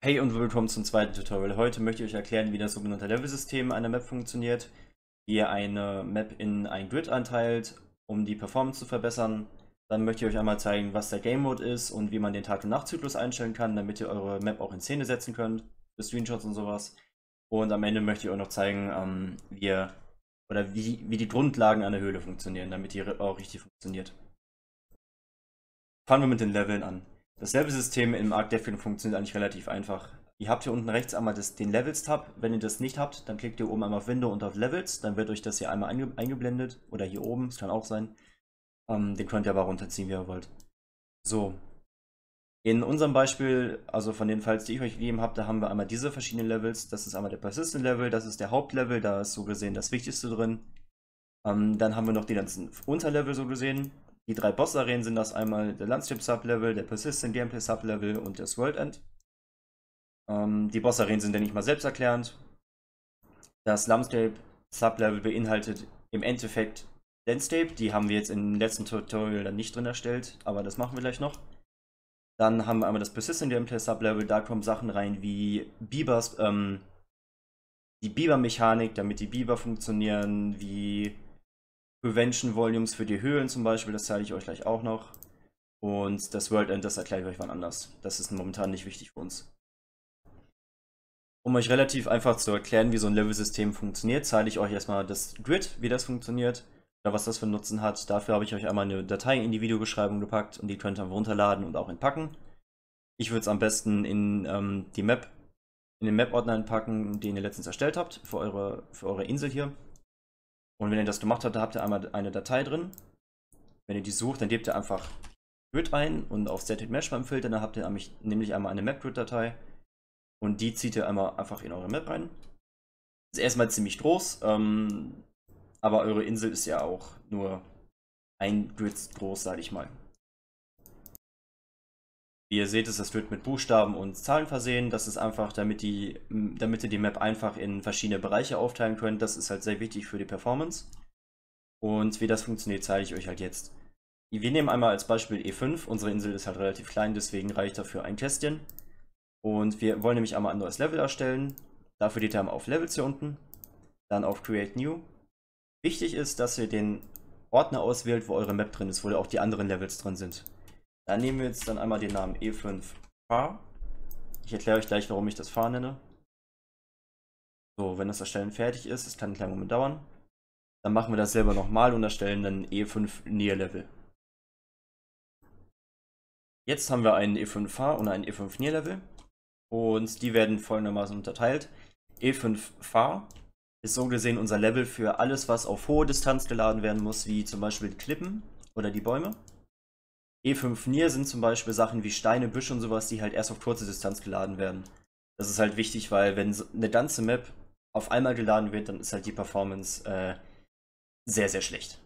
Hey und willkommen zum zweiten Tutorial. Heute möchte ich euch erklären, wie das sogenannte Level-System einer Map funktioniert, wie ihr eine Map in ein Grid einteilt, um die Performance zu verbessern. Dann möchte ich euch einmal zeigen, was der Game Mode ist und wie man den Tag- und Nachtzyklus einstellen kann, damit ihr eure Map auch in Szene setzen könnt, für Screenshots und sowas. Und am Ende möchte ich euch noch zeigen, ähm, wie oder wie, wie die Grundlagen einer Höhle funktionieren, damit die auch richtig funktioniert. Fangen wir mit den Leveln an. Das Level-System im Arc Defion funktioniert eigentlich relativ einfach. Ihr habt hier unten rechts einmal das, den Levels-Tab. Wenn ihr das nicht habt, dann klickt ihr oben einmal auf Window und auf Levels. Dann wird euch das hier einmal einge eingeblendet. Oder hier oben, das kann auch sein. Ähm, den könnt ihr aber runterziehen, wie ihr wollt. So. In unserem Beispiel, also von den Files, die ich euch gegeben habe, da haben wir einmal diese verschiedenen Levels. Das ist einmal der Persistent-Level, das ist der Hauptlevel, da ist so gesehen das Wichtigste drin. Ähm, dann haben wir noch die ganzen Unterlevel so gesehen. Die drei Boss-Arenen sind das einmal der landscape Sublevel, der Persistent Gameplay Sublevel und das World End. Ähm, die Boss-Arenen sind ja nicht mal selbsterklärend. Das Landscape Sublevel beinhaltet im Endeffekt Landscape, die haben wir jetzt im letzten Tutorial dann nicht drin erstellt, aber das machen wir gleich noch. Dann haben wir einmal das Persistent Gameplay Sublevel, da kommen Sachen rein wie Bibers, ähm, die Biber-Mechanik, damit die Biber funktionieren, wie Prevention Volumes für die Höhlen zum Beispiel, das zeige ich euch gleich auch noch. Und das World End, das erkläre ich euch wann anders. Das ist momentan nicht wichtig für uns. Um euch relativ einfach zu erklären, wie so ein Level-System funktioniert, zeige ich euch erstmal das Grid, wie das funktioniert oder was das für einen Nutzen hat. Dafür habe ich euch einmal eine Datei in die Videobeschreibung gepackt und die könnt ihr runterladen und auch entpacken. Ich würde es am besten in ähm, die Map, in den Map-Ordner entpacken, den ihr letztens erstellt habt, für eure, für eure Insel hier. Und wenn ihr das gemacht habt, da habt ihr einmal eine Datei drin. Wenn ihr die sucht, dann gebt ihr einfach Grid ein und auf Static Mesh beim Filter, dann habt ihr nämlich einmal eine map grid datei und die zieht ihr einmal einfach in eure Map rein. Ist erstmal ziemlich groß, ähm, aber eure Insel ist ja auch nur ein Grid groß, sage ich mal. Wie ihr seht, es das Grid mit Buchstaben und Zahlen versehen. Das ist einfach, damit, die, damit ihr die Map einfach in verschiedene Bereiche aufteilen könnt. Das ist halt sehr wichtig für die Performance. Und wie das funktioniert, zeige ich euch halt jetzt. Wir nehmen einmal als Beispiel E5. Unsere Insel ist halt relativ klein, deswegen reicht dafür ein Kästchen. Und wir wollen nämlich einmal ein neues Level erstellen. Dafür geht ihr einmal auf Levels hier unten, dann auf Create New. Wichtig ist, dass ihr den Ordner auswählt, wo eure Map drin ist, wo auch die anderen Levels drin sind. Da nehmen wir jetzt dann einmal den Namen E5Fahr. Ich erkläre euch gleich, warum ich das Fahr nenne. So, wenn das Erstellen fertig ist, das kann einen kleinen Moment dauern, dann machen wir das selber nochmal und erstellen dann E5 Near Level. Jetzt haben wir einen E5H und einen E5 Near Level und die werden folgendermaßen unterteilt. E5H ist so gesehen unser Level für alles, was auf hohe Distanz geladen werden muss, wie zum Beispiel Klippen oder die Bäume. E5 Nier sind zum Beispiel Sachen wie Steine, Büsche und sowas, die halt erst auf kurze Distanz geladen werden. Das ist halt wichtig, weil wenn eine ganze Map auf einmal geladen wird, dann ist halt die Performance äh, sehr, sehr schlecht.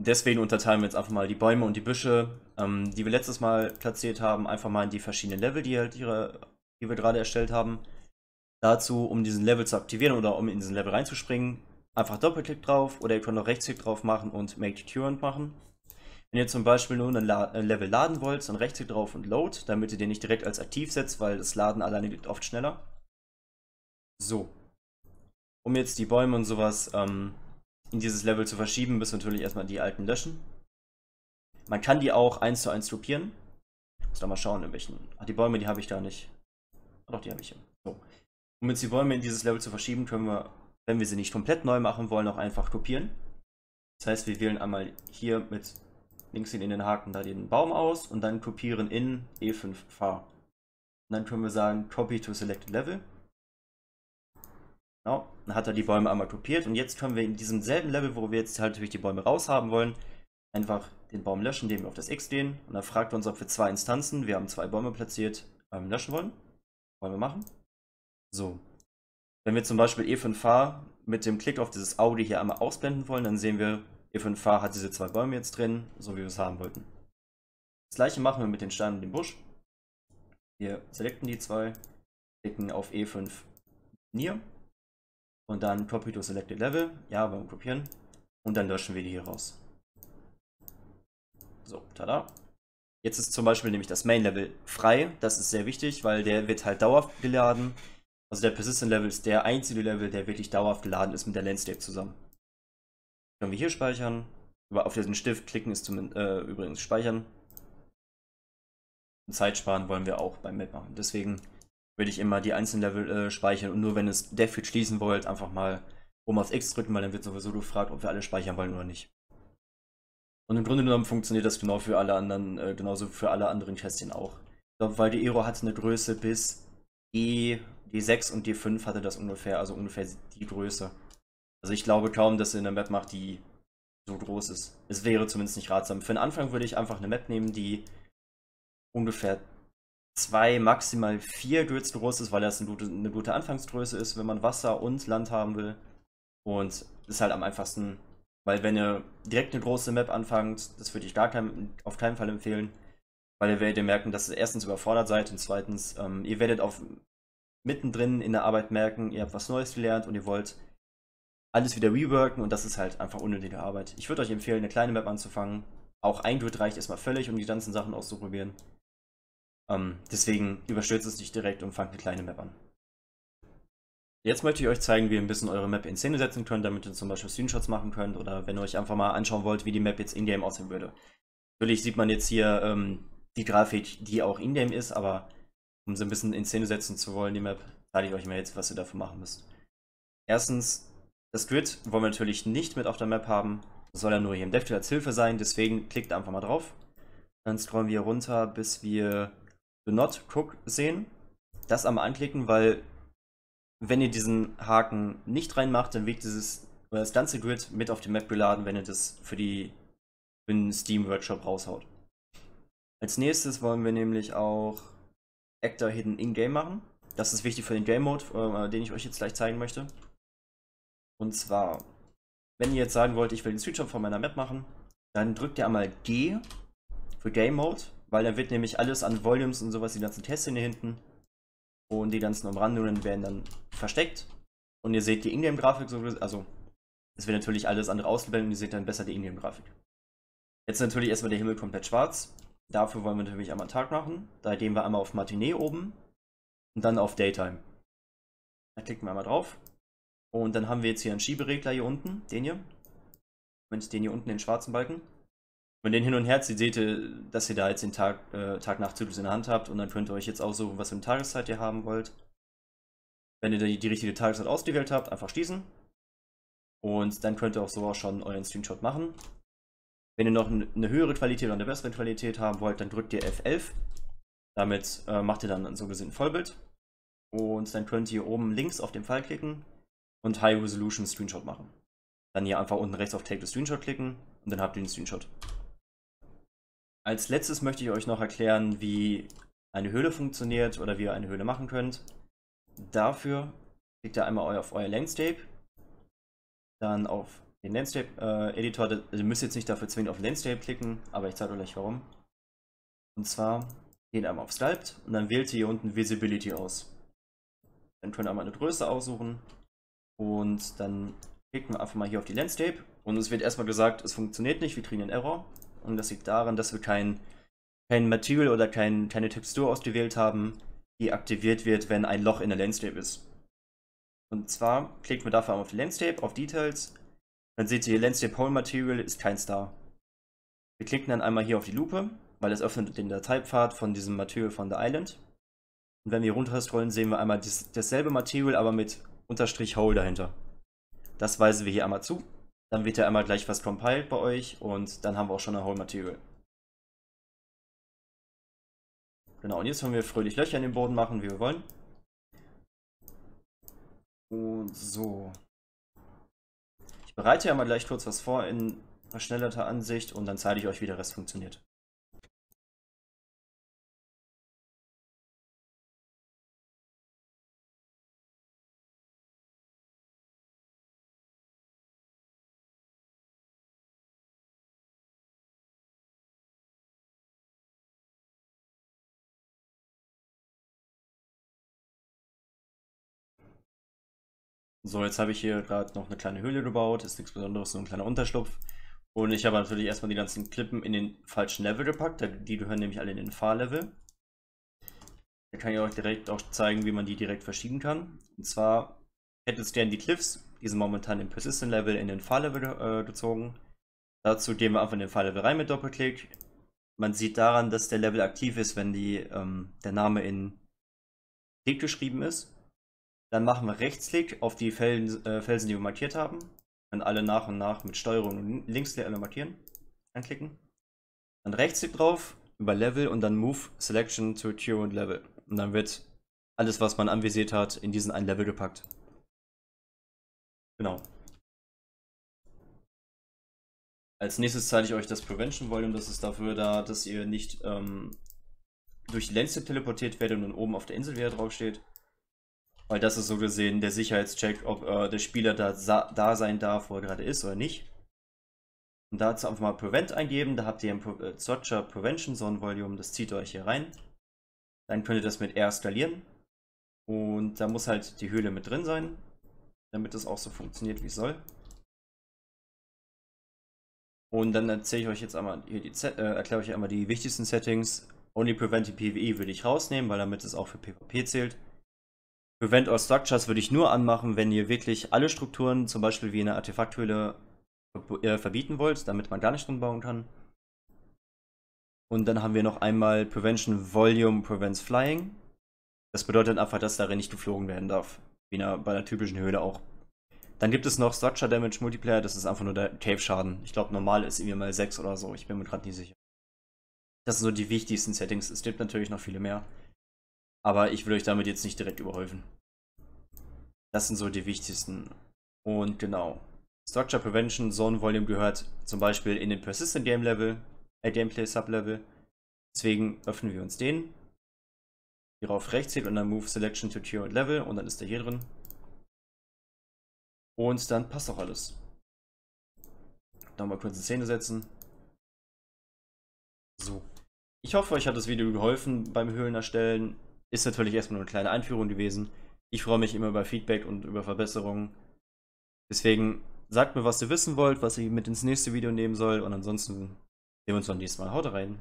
Deswegen unterteilen wir jetzt einfach mal die Bäume und die Büsche, ähm, die wir letztes Mal platziert haben, einfach mal in die verschiedenen Level, die, halt ihre, die wir gerade erstellt haben. Dazu, um diesen Level zu aktivieren oder um in diesen Level reinzuspringen, einfach Doppelklick drauf oder ihr könnt auch Rechtsklick drauf machen und Make Current machen. Wenn ihr zum Beispiel nur ein äh, Level laden wollt, dann rechtsklick drauf und Load, damit ihr den nicht direkt als aktiv setzt, weil das Laden alleine geht oft schneller. So. Um jetzt die Bäume und sowas ähm, in dieses Level zu verschieben, müssen wir natürlich erstmal die alten löschen. Man kann die auch eins zu eins kopieren. Ich muss da mal schauen, in welchen... Ach, die Bäume, die habe ich da nicht. Ach, doch, die habe ich hier. So. Um jetzt die Bäume in dieses Level zu verschieben, können wir, wenn wir sie nicht komplett neu machen wollen, auch einfach kopieren. Das heißt, wir wählen einmal hier mit links in den Haken da den Baum aus und dann kopieren in E5 Far. Und dann können wir sagen Copy to Selected Level. Genau, dann hat er die Bäume einmal kopiert und jetzt können wir in diesem selben Level, wo wir jetzt halt natürlich die Bäume raushaben wollen, einfach den Baum löschen, indem wir auf das X gehen und dann fragt er uns, ob wir zwei Instanzen, wir haben zwei Bäume platziert, ähm, löschen wollen. Wollen wir machen. So. Wenn wir zum Beispiel E5 Far mit dem Klick auf dieses Audi hier einmal ausblenden wollen, dann sehen wir, E5H hat diese zwei Bäume jetzt drin, so wie wir es haben wollten. Das gleiche machen wir mit den Steinen und dem Busch. Wir selekten die zwei, klicken auf E5 Near und dann Copy to Selected Level, ja beim Kopieren und dann löschen wir die hier raus. So, tada. Jetzt ist zum Beispiel nämlich das Main Level frei, das ist sehr wichtig, weil der wird halt dauerhaft geladen. Also der Persistent Level ist der einzige Level, der wirklich dauerhaft geladen ist mit der Landscape zusammen. Können wir hier speichern. Aber auf diesen Stift klicken ist zum, äh, übrigens speichern. Und Zeit sparen wollen wir auch beim Map machen. Deswegen würde ich immer die einzelnen Level äh, speichern und nur wenn ihr es Deathfield schließen wollt, einfach mal oben auf X drücken, weil dann wird sowieso gefragt, ob wir alle speichern wollen oder nicht. Und im Grunde genommen funktioniert das genau für alle anderen, äh, genauso für alle anderen Kästchen auch. Ich glaube, weil die Ero hatte eine Größe bis e, D, D6 und D5 hatte das ungefähr, also ungefähr die Größe. Also ich glaube kaum, dass ihr eine Map macht, die so groß ist. Es wäre zumindest nicht ratsam. Für den Anfang würde ich einfach eine Map nehmen, die ungefähr zwei, maximal vier Grids groß ist, weil das eine gute, eine gute Anfangsgröße ist, wenn man Wasser und Land haben will. Und ist halt am einfachsten, weil wenn ihr direkt eine große Map anfangt, das würde ich gar kein, auf keinen Fall empfehlen, weil ihr werdet merken, dass ihr erstens überfordert seid und zweitens, ähm, ihr werdet auf mittendrin in der Arbeit merken, ihr habt was Neues gelernt und ihr wollt alles wieder reworken und das ist halt einfach unnötige Arbeit. Ich würde euch empfehlen, eine kleine Map anzufangen. Auch ein Grid reicht erstmal völlig, um die ganzen Sachen auszuprobieren. Ähm, deswegen überstürzt es nicht direkt und fangt eine kleine Map an. Jetzt möchte ich euch zeigen, wie ihr ein bisschen eure Map in Szene setzen könnt, damit ihr zum Beispiel Screenshots machen könnt oder wenn ihr euch einfach mal anschauen wollt, wie die Map jetzt in-game aussehen würde. Natürlich sieht man jetzt hier ähm, die Grafik, die auch in-game ist, aber um sie ein bisschen in Szene setzen zu wollen, die Map, zeige ich euch mal jetzt, was ihr dafür machen müsst. Erstens, das Grid wollen wir natürlich nicht mit auf der Map haben. Das soll ja nur hier im DevTool als Hilfe sein, deswegen klickt einfach mal drauf. Dann scrollen wir runter, bis wir Do Not Cook sehen. Das einmal anklicken, weil wenn ihr diesen Haken nicht reinmacht, dann wird dieses das ganze Grid mit auf die Map geladen, wenn ihr das für, die, für den Steam Workshop raushaut. Als nächstes wollen wir nämlich auch Actor Hidden in-game machen. Das ist wichtig für den Game Mode, äh, den ich euch jetzt gleich zeigen möchte. Und zwar, wenn ihr jetzt sagen wollt, ich will den switch von meiner Map machen, dann drückt ihr einmal G für Game Mode, weil dann wird nämlich alles an Volumes und sowas, die ganzen Tests hier hinten und die ganzen Umrandungen werden dann versteckt. Und ihr seht die Ingame-Grafik, also es wird natürlich alles andere ausgeblendet und ihr seht dann besser die Ingame-Grafik. Jetzt natürlich erstmal der Himmel komplett schwarz. Dafür wollen wir natürlich einmal Tag machen. Da gehen wir einmal auf Matinee oben und dann auf Daytime. Da klicken wir einmal drauf. Und dann haben wir jetzt hier einen Schieberegler hier unten, den hier. Moment, den hier unten, den schwarzen Balken. Wenn den hin und her zieht, seht ihr, dass ihr da jetzt den Tag, äh, Tag-Nacht-Zyklus in der Hand habt und dann könnt ihr euch jetzt aussuchen, was für eine Tageszeit ihr haben wollt. Wenn ihr die, die richtige Tageszeit ausgewählt habt, einfach schließen. Und dann könnt ihr auch so auch schon euren Screenshot machen. Wenn ihr noch eine höhere Qualität oder eine bessere Qualität haben wollt, dann drückt ihr F11. Damit äh, macht ihr dann so gesehen ein Vollbild. Und dann könnt ihr oben links auf den Pfeil klicken und High Resolution Screenshot machen. Dann hier einfach unten rechts auf Take the Screenshot klicken und dann habt ihr den Screenshot. Als letztes möchte ich euch noch erklären, wie eine Höhle funktioniert oder wie ihr eine Höhle machen könnt. Dafür klickt ihr einmal auf euer Landscape, dann auf den Landscape äh, Editor. Also ihr müsst jetzt nicht dafür zwingend auf Landscape klicken, aber ich zeige euch gleich warum. Und zwar geht einmal auf Sculpt und dann wählt ihr hier unten Visibility aus. Dann könnt ihr einmal eine Größe aussuchen und dann klicken wir einfach mal hier auf die Landscape. Und es wird erstmal gesagt, es funktioniert nicht, wir kriegen einen Error. Und das liegt daran, dass wir kein, kein Material oder kein, keine Textur ausgewählt haben, die aktiviert wird, wenn ein Loch in der Landscape ist. Und zwar klicken wir dafür auf die Landscape, auf Details. Dann seht ihr, hier Landscape Hole Material ist kein Star. Wir klicken dann einmal hier auf die Lupe, weil es öffnet den Dateipfad von diesem Material von der Island. Und wenn wir runter scrollen, sehen wir einmal das, dasselbe Material, aber mit unterstrich hole dahinter. Das weisen wir hier einmal zu. Dann wird ja einmal gleich was compiled bei euch und dann haben wir auch schon ein hole Material. Genau, und jetzt wollen wir fröhlich Löcher in den Boden machen, wie wir wollen. Und so. Ich bereite ja mal gleich kurz was vor in verschnellerter Ansicht und dann zeige ich euch, wie der Rest funktioniert. So, jetzt habe ich hier gerade noch eine kleine Höhle gebaut, ist nichts Besonderes, nur ein kleiner Unterschlupf. Und ich habe natürlich erstmal die ganzen Klippen in den falschen Level gepackt, die gehören nämlich alle in den Fahrlevel. Da kann ich euch direkt auch zeigen, wie man die direkt verschieben kann. Und zwar hätte es gerne die Cliffs, die sind momentan im Persistent Level in den Fahrlevel äh, gezogen. Dazu gehen wir einfach in den Fahrlevel rein mit Doppelklick. Man sieht daran, dass der Level aktiv ist, wenn die, ähm, der Name in Klick geschrieben ist. Dann machen wir Rechtsklick auf die Felsen, äh, Felsen die wir markiert haben. Dann alle nach und nach mit Steuerung und Linksklick alle markieren. Anklicken. Dann Rechtsklick drauf, über Level und dann Move Selection to und Level. Und dann wird alles, was man anvisiert hat, in diesen ein Level gepackt. Genau. Als nächstes zeige ich euch das Prevention Volume. Das ist dafür da, dass ihr nicht ähm, durch die Landscape teleportiert werdet und oben auf der Insel wieder draufsteht. Weil das ist so gesehen der Sicherheitscheck, ob äh, der Spieler da, da sein darf, wo er gerade ist oder nicht. Und dazu einfach mal Prevent eingeben, da habt ihr im Pro äh, Searcher Prevention Zone Volume, das zieht euch hier rein. Dann könnt ihr das mit R skalieren. Und da muss halt die Höhle mit drin sein, damit das auch so funktioniert, wie es soll. Und dann erzähle ich euch jetzt einmal hier die äh, erkläre euch einmal die wichtigsten Settings. Only Preventing PvE würde ich rausnehmen, weil damit es auch für PvP zählt. Prevent All Structures würde ich nur anmachen, wenn ihr wirklich alle Strukturen, zum Beispiel wie in der Artefakthöhle, äh, verbieten wollt, damit man gar nicht drin bauen kann. Und dann haben wir noch einmal Prevention Volume Prevents Flying. Das bedeutet einfach, dass darin nicht geflogen werden darf. Wie bei einer typischen Höhle auch. Dann gibt es noch Structure Damage Multiplayer, das ist einfach nur der Cave-Schaden. Ich glaube, normal ist irgendwie mal 6 oder so, ich bin mir gerade nicht sicher. Das sind so die wichtigsten Settings. Es gibt natürlich noch viele mehr. Aber ich will euch damit jetzt nicht direkt überhäufen. Das sind so die wichtigsten. Und genau. Structure Prevention Zone Volume gehört zum Beispiel in den Persistent Game Level, äh Gameplay Sublevel. Deswegen öffnen wir uns den. Hier auf rechts klick und dann Move Selection to Tier und Level und dann ist der hier drin. Und dann passt auch alles. Nochmal kurz in Szene setzen. So. Ich hoffe, euch hat das Video geholfen beim Höhlen erstellen. Ist natürlich erstmal nur eine kleine Einführung gewesen. Ich freue mich immer über Feedback und über Verbesserungen. Deswegen sagt mir, was ihr wissen wollt, was ihr mit ins nächste Video nehmen soll. Und ansonsten sehen wir uns beim nächsten Mal. Haut rein.